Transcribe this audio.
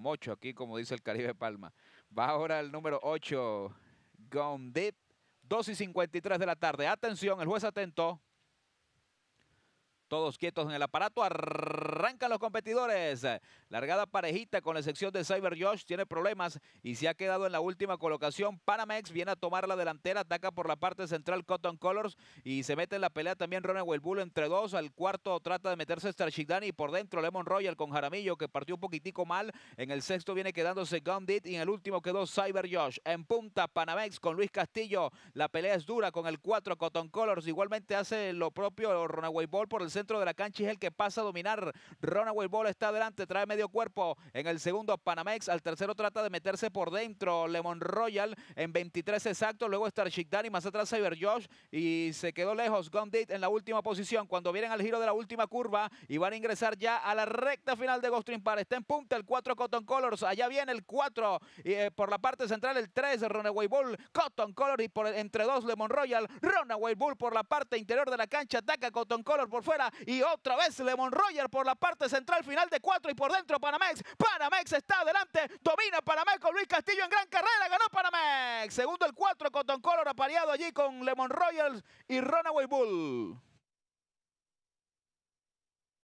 mocho aquí como dice el Caribe Palma. Va ahora el número 8, Gone Deep, 2 y 53 de la tarde. Atención, el juez atento. Todos quietos en el aparato. Arrancan los competidores. Largada parejita con la sección de Cyber Josh. Tiene problemas y se ha quedado en la última colocación. Panamex viene a tomar la delantera. Ataca por la parte central Cotton Colors. Y se mete en la pelea también Ronald Bull entre dos. Al cuarto trata de meterse Starshigdani. Y por dentro Lemon Royal con Jaramillo que partió un poquitico mal. En el sexto viene quedándose Gundit. Y en el último quedó Cyber Josh. En punta Panamex con Luis Castillo. La pelea es dura con el cuatro Cotton Colors. Igualmente hace lo propio Runaway Ball por el centro dentro de la cancha es el que pasa a dominar. Ronaway Ball está adelante, trae medio cuerpo. En el segundo, Panamex. Al tercero trata de meterse por dentro. Lemon Royal en 23 exacto. Luego Starship Dani, más atrás Cyber Josh. Y se quedó lejos. Gondit en la última posición. Cuando vienen al giro de la última curva y van a ingresar ya a la recta final de Ghost para Está en punta el 4 Cotton Colors. Allá viene el 4. Eh, por la parte central el 3, Runaway Ball. Cotton Color y por entre dos Lemon Royal. Runaway Bull por la parte interior de la cancha. Ataca Cotton Color por fuera y otra vez Lemon Royals por la parte central final de cuatro y por dentro Panamex. Panamex está adelante, domina Panamex con Luis Castillo en gran carrera, ganó Panamex. Segundo el cuatro Cotton Color apareado allí con Lemon Royals y Runaway Bull.